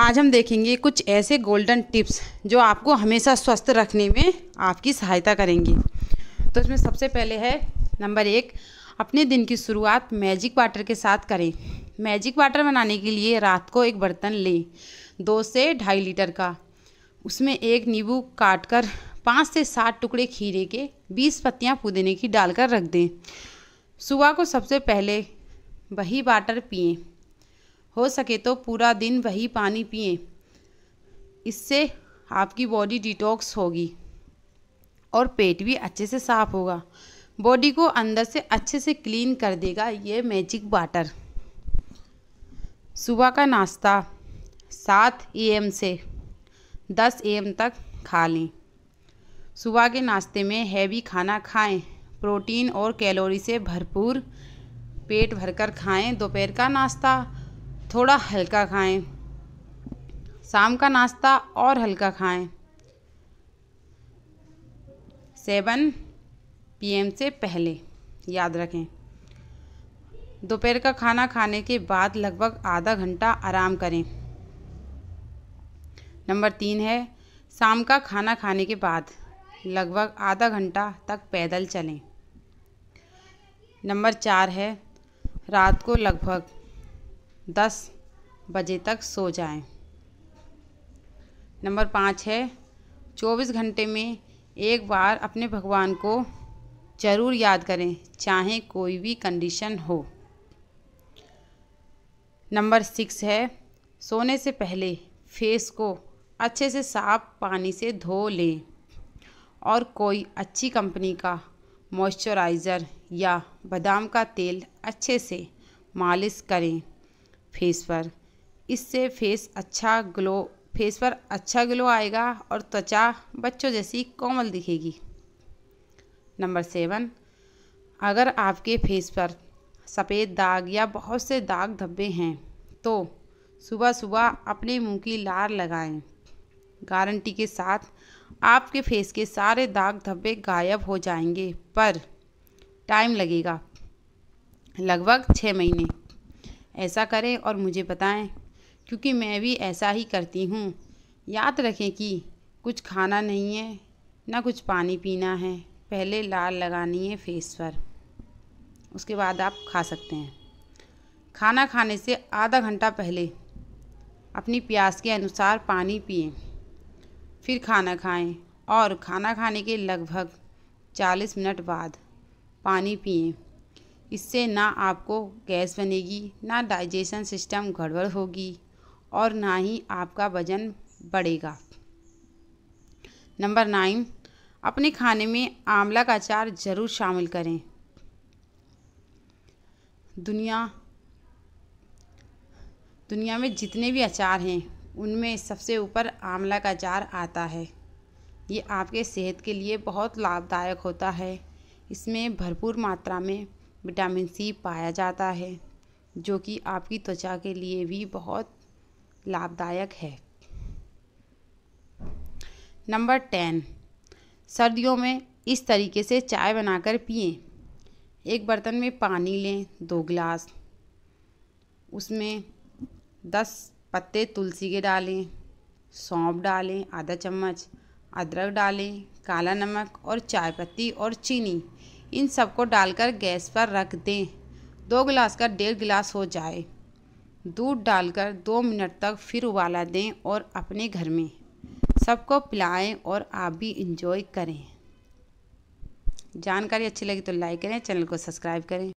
आज हम देखेंगे कुछ ऐसे गोल्डन टिप्स जो आपको हमेशा स्वस्थ रखने में आपकी सहायता करेंगी तो इसमें सबसे पहले है नंबर एक अपने दिन की शुरुआत मैजिक वाटर के साथ करें मैजिक वाटर बनाने के लिए रात को एक बर्तन लें दो से ढाई लीटर का उसमें एक नींबू काट कर पाँच से सात टुकड़े खीरे के बीस पत्तियाँ पुदीने की डालकर रख दें सुबह को सबसे पहले वही वाटर पिएं हो सके तो पूरा दिन वही पानी पिए इससे आपकी बॉडी डिटॉक्स होगी और पेट भी अच्छे से साफ होगा बॉडी को अंदर से अच्छे से क्लीन कर देगा ये मैजिक वाटर सुबह का नाश्ता सात एम से दस एम तक खा लें सुबह के नाश्ते में हैवी खाना खाएं प्रोटीन और कैलोरी से भरपूर पेट भरकर खाएं दोपहर का नाश्ता थोड़ा हल्का खाएं शाम का नाश्ता और हल्का खाएं सेवन पीएम से पहले याद रखें दोपहर का खाना खाने के बाद लगभग आधा घंटा आराम करें नंबर तीन है शाम का खाना खाने के बाद लगभग आधा घंटा तक पैदल चलें नंबर चार है रात को लगभग दस बजे तक सो जाएं। नंबर पाँच है चौबीस घंटे में एक बार अपने भगवान को ज़रूर याद करें चाहे कोई भी कंडीशन हो नंबर सिक्स है सोने से पहले फेस को अच्छे से साफ पानी से धो लें और कोई अच्छी कंपनी का मॉइस्चराइज़र या बादाम का तेल अच्छे से मालिश करें फेस पर इससे फेस अच्छा ग्लो फेस पर अच्छा ग्लो आएगा और त्वचा बच्चों जैसी कोमल दिखेगी नंबर सेवन अगर आपके फेस पर सफ़ेद दाग या बहुत से दाग धब्बे हैं तो सुबह सुबह अपने मुंह की लार लगाएं गारंटी के साथ आपके फेस के सारे दाग धब्बे गायब हो जाएंगे पर टाइम लगेगा लगभग छः महीने ऐसा करें और मुझे बताएं क्योंकि मैं भी ऐसा ही करती हूँ याद रखें कि कुछ खाना नहीं है ना कुछ पानी पीना है पहले लाल लगानी है फेस पर उसके बाद आप खा सकते हैं खाना खाने से आधा घंटा पहले अपनी प्यास के अनुसार पानी पिए फिर खाना खाएं और खाना खाने के लगभग 40 मिनट बाद पानी पिएं इससे ना आपको गैस बनेगी ना डाइजेशन सिस्टम गड़बड़ होगी और ना ही आपका वज़न बढ़ेगा नंबर नाइन अपने खाने में आंवला का अचार ज़रूर शामिल करें दुनिया दुनिया में जितने भी अचार हैं उनमें सबसे ऊपर आंवला का अचार आता है ये आपके सेहत के लिए बहुत लाभदायक होता है इसमें भरपूर मात्रा में विटामिन सी पाया जाता है जो कि आपकी त्वचा के लिए भी बहुत लाभदायक है नंबर टेन सर्दियों में इस तरीके से चाय बनाकर पिए एक बर्तन में पानी लें दो गिलास उसमें दस पत्ते तुलसी के डालें सौंप डालें आधा चम्मच अदरक डालें काला नमक और चाय पत्ती और चीनी इन सबको डालकर गैस पर रख दें दो गिलास का डेढ़ गिलास हो जाए दूध डालकर दो मिनट तक फिर उबाला दें और अपने घर में सबको पिलाएं और आप भी इंजॉय करें जानकारी अच्छी लगी तो लाइक करें चैनल को सब्सक्राइब करें